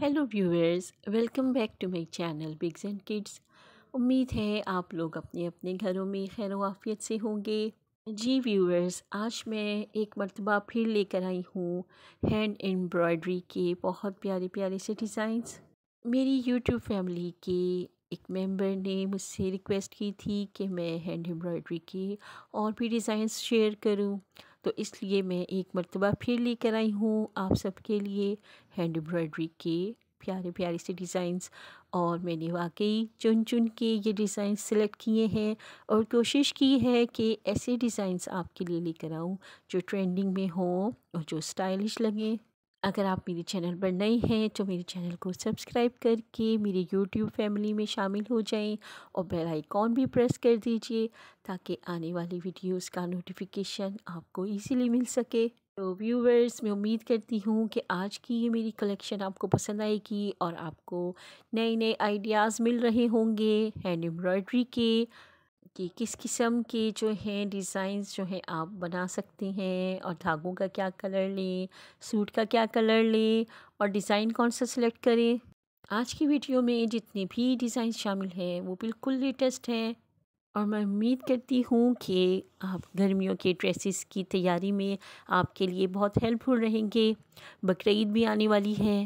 hello viewers welcome back to my channel bigs and kids उम्मीद है आप लोग अपने अपने घरों में खैर वाफियत से होंगे जी व्यूअर्स आज मैं एक मरतबा फिर लेकर आई हूँ हैंड एम्ब्रॉयडरी के बहुत प्यारे प्यारे से डिज़ाइंस मेरी यूट्यूब फैमिली के एक मेंबर ने मुझसे रिक्वेस्ट की थी कि मैं हैंड एम्ब्रॉयडरी के और भी डिज़ाइंस शेयर करूँ तो इसलिए मैं एक मरतबा फिर लेकर आई हूँ आप सबके लिए हैंड एम्ब्रॉयडरी के प्यारे प्यारे से डिज़ाइंस और मैंने वाकई चुन चुन के ये डिज़ाइन सिलेक्ट किए हैं और कोशिश की है कि ऐसे डिज़ाइंस आपके लिए लेकर आऊँ जो ट्रेंडिंग में हों और जो स्टाइलिश लगें अगर आप मेरे चैनल पर नए हैं तो मेरे चैनल को सब्सक्राइब करके मेरे यूट्यूब फैमिली में शामिल हो जाएं और बेल आइकॉन भी प्रेस कर दीजिए ताकि आने वाली वीडियोस का नोटिफिकेशन आपको इजीली मिल सके तो व्यूवर्स मैं उम्मीद करती हूँ कि आज की ये मेरी कलेक्शन आपको पसंद आएगी और आपको नए नए आइडियाज़ मिल रहे होंगे हैंड एम्ब्रॉयड्री के कि किस किस्म के जो हैं डिज़ाइंस जो हैं आप बना सकती हैं और धागों का क्या कलर लें सूट का क्या कलर लें और डिज़ाइन कौन सा सिलेक्ट करें आज की वीडियो में जितने भी डिज़ाइन शामिल हैं वो बिल्कुल लेटेस्ट हैं और मैं उम्मीद करती हूँ कि आप गर्मियों के ड्रेसेस की तैयारी में आपके लिए बहुत हेल्पफुल रहेंगे बकर भी आने वाली है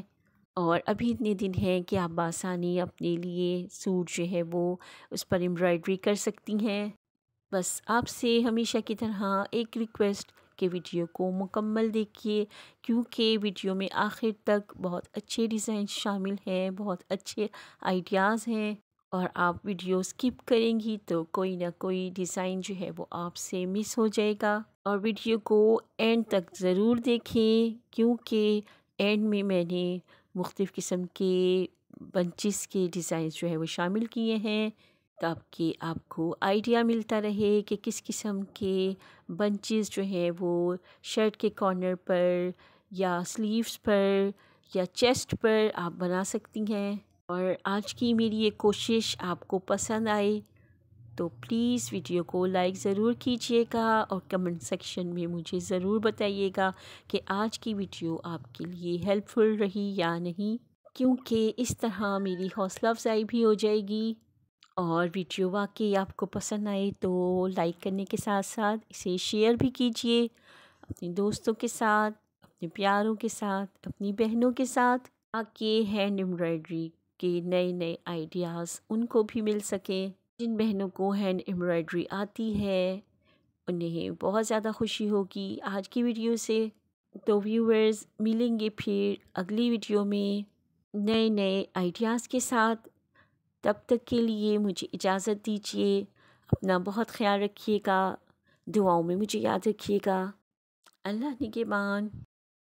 और अभी इतने दिन हैं कि आप आसानी अपने लिए सूट जो है वो उस पर एम्ब्रॉयडरी कर सकती हैं बस आपसे हमेशा की तरह एक रिक्वेस्ट के वीडियो को मुकम्मल देखिए क्योंकि वीडियो में आखिर तक बहुत अच्छे डिज़ाइन शामिल हैं बहुत अच्छे आइडियाज़ हैं और आप वीडियो स्किप करेंगी तो कोई ना कोई डिज़ाइन जो है वो आपसे मिस हो जाएगा और वीडियो को एंड तक ज़रूर देखें क्योंकि एंड में मैंने मुख्तफ़ किस्म के बंचिस के डिज़ाइन जो है वो शामिल किए हैं ताकि आपको आइडिया मिलता रहे कि किस किस्म के बंचेज़ जो हैं वो शर्ट के कॉर्नर पर या स्लीव्स पर या चेस्ट पर आप बना सकती हैं और आज की मेरी ये कोशिश आपको पसंद आए तो प्लीज़ वीडियो को लाइक ज़रूर कीजिएगा और कमेंट सेक्शन में मुझे ज़रूर बताइएगा कि आज की वीडियो आपके लिए हेल्पफुल रही या नहीं क्योंकि इस तरह मेरी हौसला अफजाई भी हो जाएगी और वीडियो वाकई आपको पसंद आए तो लाइक करने के साथ साथ इसे शेयर भी कीजिए अपने दोस्तों के साथ अपने प्यारों के साथ अपनी बहनों के साथ ताकि हैंड एम्ब्रॉयडरी के नए नए आइडियाज़ उनको भी मिल सकें जिन बहनों को हैंड एम्ब्रॉयडरी आती है उन्हें बहुत ज़्यादा खुशी होगी आज की वीडियो से तो व्यूवर्स मिलेंगे फिर अगली वीडियो में नए नए आइडियाज़ के साथ तब तक के लिए मुझे इजाज़त दीजिए अपना बहुत ख्याल रखिएगा दुआओं में मुझे याद रखिएगा अल्लाह निगेबान